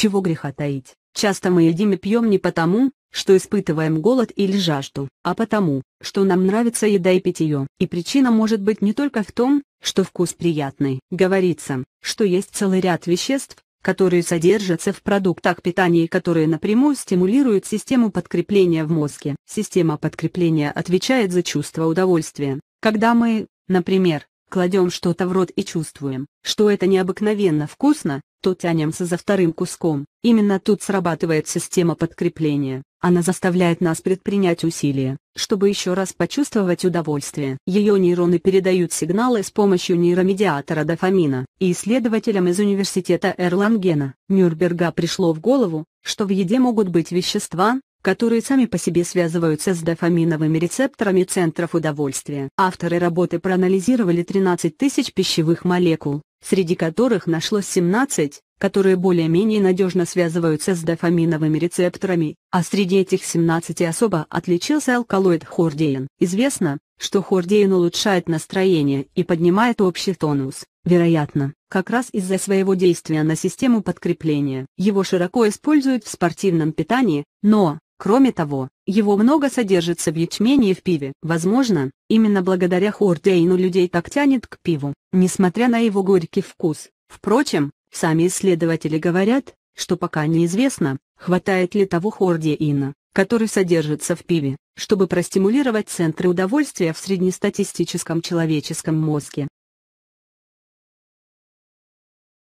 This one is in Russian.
Чего греха таить, часто мы едим и пьем не потому, что испытываем голод или жажду, а потому, что нам нравится еда и питье. И причина может быть не только в том, что вкус приятный. Говорится, что есть целый ряд веществ, которые содержатся в продуктах питания и которые напрямую стимулируют систему подкрепления в мозге. Система подкрепления отвечает за чувство удовольствия. Когда мы, например, кладем что-то в рот и чувствуем, что это необыкновенно вкусно, то тянемся за вторым куском. Именно тут срабатывает система подкрепления. Она заставляет нас предпринять усилия, чтобы еще раз почувствовать удовольствие. Ее нейроны передают сигналы с помощью нейромедиатора дофамина. И исследователям из университета Эрлангена, Нюрнберга пришло в голову, что в еде могут быть вещества, которые сами по себе связываются с дофаминовыми рецепторами центров удовольствия. Авторы работы проанализировали 13 тысяч пищевых молекул, среди которых нашлось 17, которые более-менее надежно связываются с дофаминовыми рецепторами, а среди этих 17 особо отличился алкалоид хордеин. Известно, что хордеин улучшает настроение и поднимает общий тонус, вероятно, как раз из-за своего действия на систему подкрепления. Его широко используют в спортивном питании, но, Кроме того, его много содержится в ячмене и в пиве. Возможно, именно благодаря Хордейну людей так тянет к пиву, несмотря на его горький вкус. Впрочем, сами исследователи говорят, что пока неизвестно, хватает ли того хордеина, который содержится в пиве, чтобы простимулировать центры удовольствия в среднестатистическом человеческом мозге.